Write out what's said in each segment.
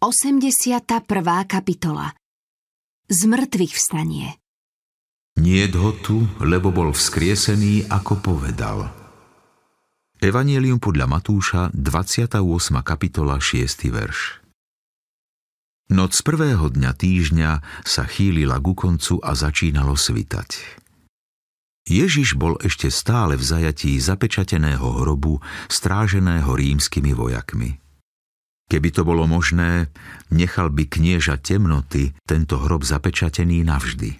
81. kapitola Z mŕtvych vstanie Niet ho tu, lebo bol vzkriesený, ako povedal. Evangelium podľa Matúša, 28. kapitola, 6. verš. Noc prvého dňa týždňa sa chýlila ku koncu a začínalo svitať. Ježiš bol ešte stále v zajatí zapečateného hrobu, stráženého rímskymi vojakmi. Keby to bolo možné, nechal by knieža temnoty tento hrob zapečatený navždy.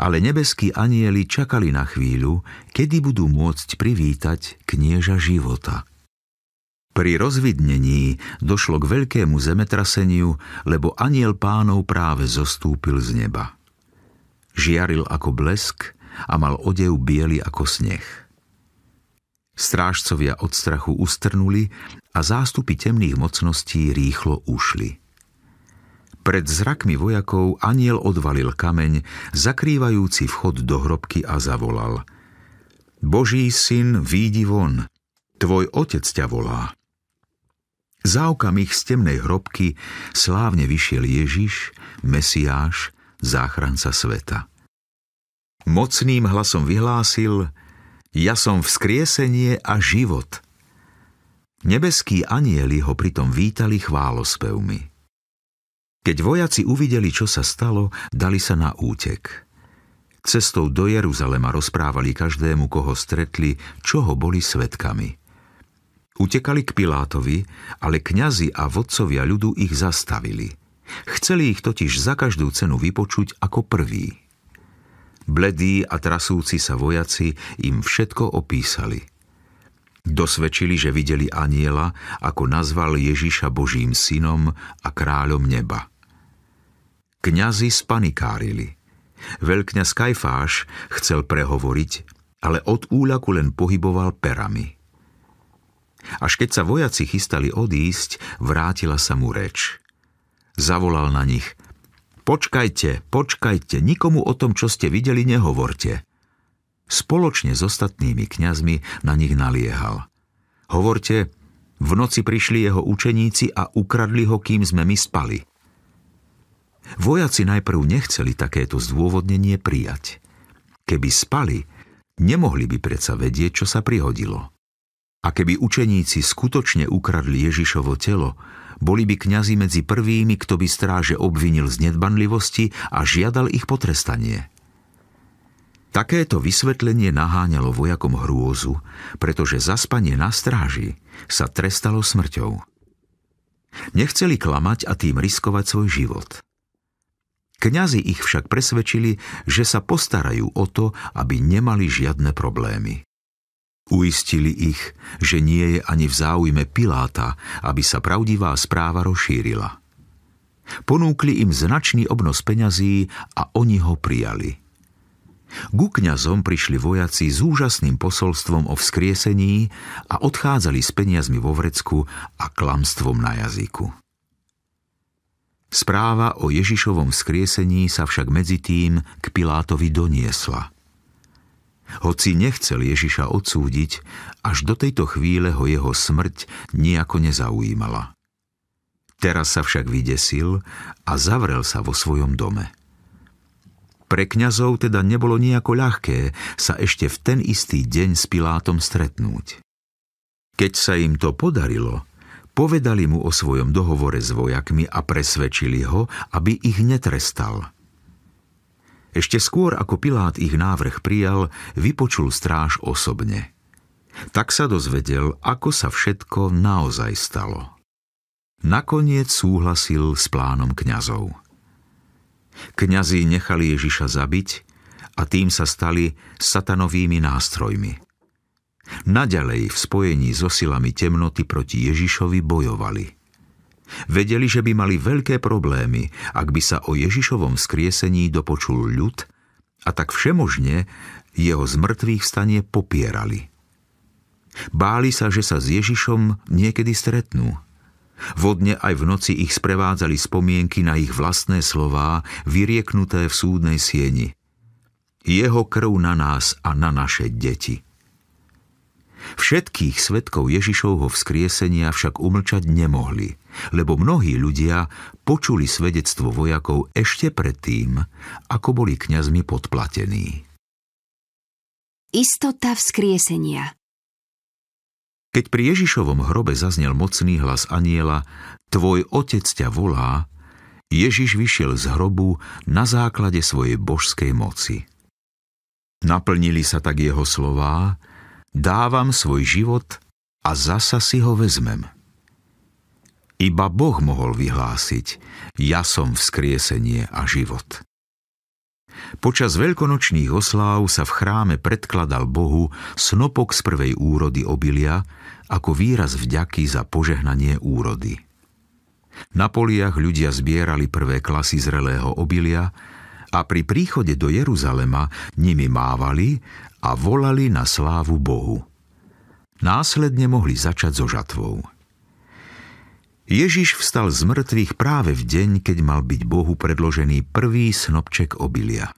Ale nebeskí anieli čakali na chvíľu, kedy budú môcť privítať knieža života. Pri rozvidnení došlo k veľkému zemetraseniu, lebo aniel pánov práve zostúpil z neba. Žiaril ako blesk a mal odev biely ako sneh. Strážcovia od strachu ustrnuli a zástupy temných mocností rýchlo ušli. Pred zrakmi vojakov aniel odvalil kameň, zakrývajúci vchod do hrobky a zavolal. Boží syn, výdi von, tvoj otec ťa volá. Za ich z temnej hrobky slávne vyšiel Ježiš, Mesiáš, záchranca sveta. Mocným hlasom vyhlásil – ja som vzkriesenie a život. Nebeskí anieli ho pritom vítali chválospevmi. Keď vojaci uvideli, čo sa stalo, dali sa na útek. Cestou do Jeruzalema rozprávali každému, koho stretli, čoho boli svetkami. Utekali k Pilátovi, ale kňazi a vodcovia ľudu ich zastavili – Chceli ich totiž za každú cenu vypočuť ako prvý. Bledí a trasúci sa vojaci im všetko opísali. Dosvedčili, že videli aniela, ako nazval Ježiša Božím synom a kráľom neba. Kňazi spanikárili. Veľkňaz Kajfáš chcel prehovoriť, ale od úľaku len pohyboval perami. Až keď sa vojaci chystali odísť, vrátila sa mu reč. Zavolal na nich – Počkajte, počkajte, nikomu o tom, čo ste videli, nehovorte. Spoločne s ostatnými kňazmi na nich naliehal. Hovorte, v noci prišli jeho učeníci a ukradli ho, kým sme my spali. Vojaci najprv nechceli takéto zdôvodnenie prijať. Keby spali, nemohli by predsa vedieť, čo sa prihodilo. A keby učeníci skutočne ukradli Ježišovo telo, boli by kňazi medzi prvými, kto by stráže obvinil z nedbanlivosti a žiadal ich potrestanie. Takéto vysvetlenie naháňalo vojakom hrôzu, pretože zaspanie na stráži sa trestalo smrťou. Nechceli klamať a tým riskovať svoj život. Kňazi ich však presvedčili, že sa postarajú o to, aby nemali žiadne problémy. Uistili ich, že nie je ani v záujme Piláta, aby sa pravdivá správa rozšírila. Ponúkli im značný obnos peňazí a oni ho prijali. Ku kňazom prišli vojaci s úžasným posolstvom o vzkriesení a odchádzali s peniazmi vo vrecku a klamstvom na jazyku. Správa o Ježišovom vzkriesení sa však medzi tým k Pilátovi doniesla – hoci nechcel Ježiša odsúdiť, až do tejto chvíle ho jeho smrť nejako nezaujímala. Teraz sa však vydesil a zavrel sa vo svojom dome. Pre kňazov teda nebolo nejako ľahké sa ešte v ten istý deň s Pilátom stretnúť. Keď sa im to podarilo, povedali mu o svojom dohovore s vojakmi a presvedčili ho, aby ich netrestal – ešte skôr, ako Pilát ich návrh prijal, vypočul stráž osobne. Tak sa dozvedel, ako sa všetko naozaj stalo. Nakoniec súhlasil s plánom kňazov. Kňazi nechali Ježiša zabiť a tým sa stali satanovými nástrojmi. Naďalej v spojení so silami temnoty proti Ježišovi bojovali – Vedeli, že by mali veľké problémy, ak by sa o Ježišovom skriesení dopočul ľud a tak všemožne jeho zmrtvých stanie popierali. Báli sa, že sa s Ježišom niekedy stretnú. Vodne aj v noci ich sprevádzali spomienky na ich vlastné slová, vyrieknuté v súdnej sieni. Jeho krv na nás a na naše deti. Všetkých svetkov Ježišovho vzkriesenia však umlčať nemohli, lebo mnohí ľudia počuli svedectvo vojakov ešte predtým, ako boli kňazmi podplatení. Istota vzkriesenia Keď pri Ježišovom hrobe zaznel mocný hlas aniela Tvoj otec ťa volá, Ježiš vyšiel z hrobu na základe svojej božskej moci. Naplnili sa tak jeho slová, Dávam svoj život a zasa si ho vezmem. Iba Boh mohol vyhlásiť, ja som vzkriesenie a život. Počas veľkonočných osláv sa v chráme predkladal Bohu snopok z prvej úrody obilia ako výraz vďaky za požehnanie úrody. Na poliach ľudia zbierali prvé klasy zrelého obilia, a pri príchode do Jeruzalema nimi mávali a volali na slávu Bohu. Následne mohli začať so žatvou. Ježiš vstal z mŕtvych práve v deň, keď mal byť Bohu predložený prvý snopček obilia.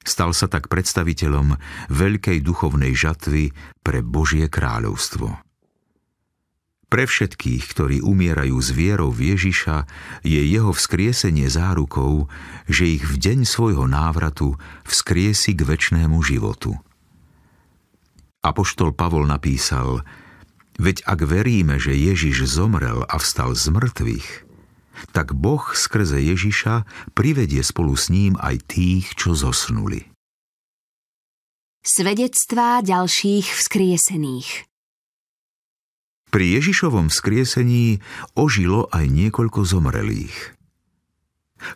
Stal sa tak predstaviteľom veľkej duchovnej žatvy pre Božie kráľovstvo. Pre všetkých, ktorí umierajú s vierou v Ježiša, je jeho vzkriesenie zárukou, že ich v deň svojho návratu vzkriesi k väčšnému životu. Apoštol Pavol napísal, veď ak veríme, že Ježiš zomrel a vstal z mŕtvych, tak Boh skrze Ježiša privedie spolu s ním aj tých, čo zosnuli. Svedectvá ďalších vzkriesených – pri Ježišovom skriesení ožilo aj niekoľko zomrelých.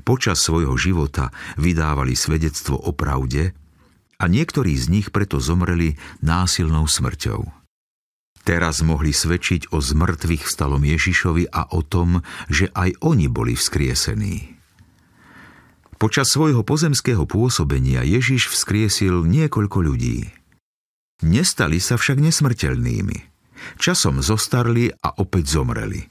Počas svojho života vydávali svedectvo o pravde a niektorí z nich preto zomreli násilnou smrťou. Teraz mohli svedčiť o zmrtvých vstalom Ježišovi a o tom, že aj oni boli vzkriesení. Počas svojho pozemského pôsobenia Ježiš vzkriesil niekoľko ľudí. Nestali sa však nesmrteľnými. Časom zostarli a opäť zomreli.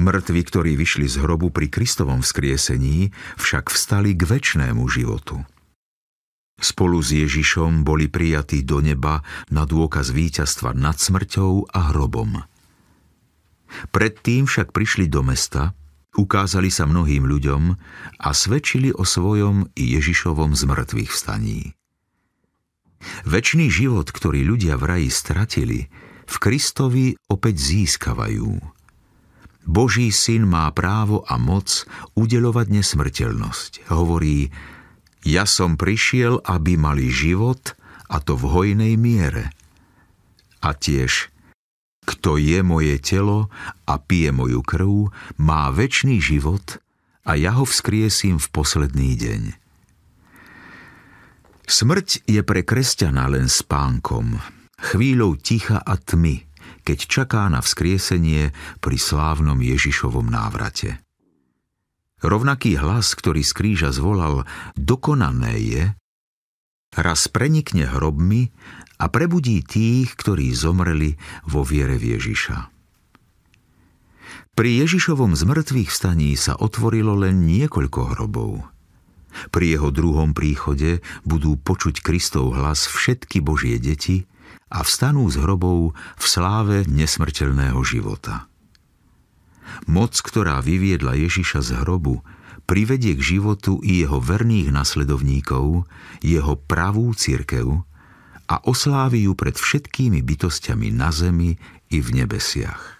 Mŕtvi, ktorí vyšli z hrobu pri Kristovom vzkriesení, však vstali k väčšnému životu. Spolu s Ježišom boli prijatí do neba na dôkaz víťazstva nad smrťou a hrobom. Predtým však prišli do mesta, ukázali sa mnohým ľuďom a svedčili o svojom i Ježišovom zmrtvých vstaní. Večný život, ktorý ľudia v raji stratili, v Kristovi opäť získavajú. Boží syn má právo a moc udelovať nesmrteľnosť. Hovorí, ja som prišiel, aby mali život a to v hojnej miere. A tiež, kto je moje telo a pije moju krv, má väčší život a ja ho vzkriesím v posledný deň. Smrť je pre kresťana len spánkom, chvíľou ticha a tmy, keď čaká na vzkriesenie pri slávnom Ježišovom návrate. Rovnaký hlas, ktorý z kríža zvolal Dokonané je, raz prenikne hrobmi a prebudí tých, ktorí zomreli vo viere v Ježiša. Pri Ježišovom zmrtvých staní sa otvorilo len niekoľko hrobov. Pri jeho druhom príchode budú počuť Kristov hlas všetky Božie deti – a vstanú z hrobov v sláve nesmrteľného života. Moc, ktorá vyviedla Ježiša z hrobu, privedie k životu i jeho verných nasledovníkov, jeho pravú církev a oslávi ju pred všetkými bytostiami na zemi i v nebesiach.